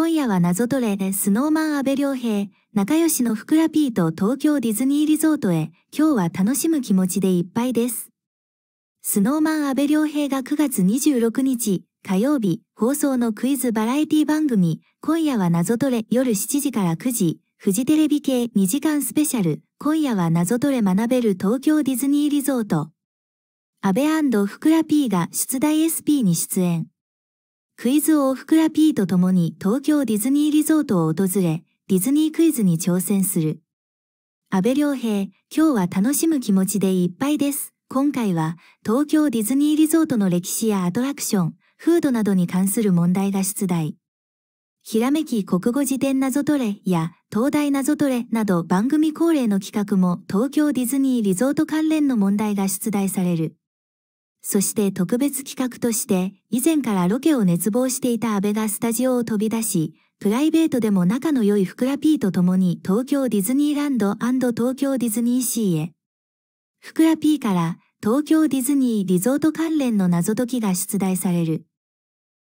今夜は謎トレでスノーマン安部良平、仲良しのふくら P と東京ディズニーリゾートへ、今日は楽しむ気持ちでいっぱいです。スノーマン安部良平が9月26日火曜日放送のクイズバラエティ番組、今夜は謎トレ夜7時から9時、フジテレビ系2時間スペシャル、今夜は謎トレ学べる東京ディズニーリゾート。安倍ふくら P が出題 SP に出演。クイズ王ふくら P と共に東京ディズニーリゾートを訪れ、ディズニークイズに挑戦する。安倍良平、今日は楽しむ気持ちでいっぱいです。今回は東京ディズニーリゾートの歴史やアトラクション、フードなどに関する問題が出題。ひらめき国語辞典謎トレや東大謎トレなど番組恒例の企画も東京ディズニーリゾート関連の問題が出題される。そして特別企画として、以前からロケを熱望していた安倍がスタジオを飛び出し、プライベートでも仲の良いふくら P と共に東京ディズニーランド東京ディズニーシーへ。ふくら P から東京ディズニーリゾート関連の謎解きが出題される。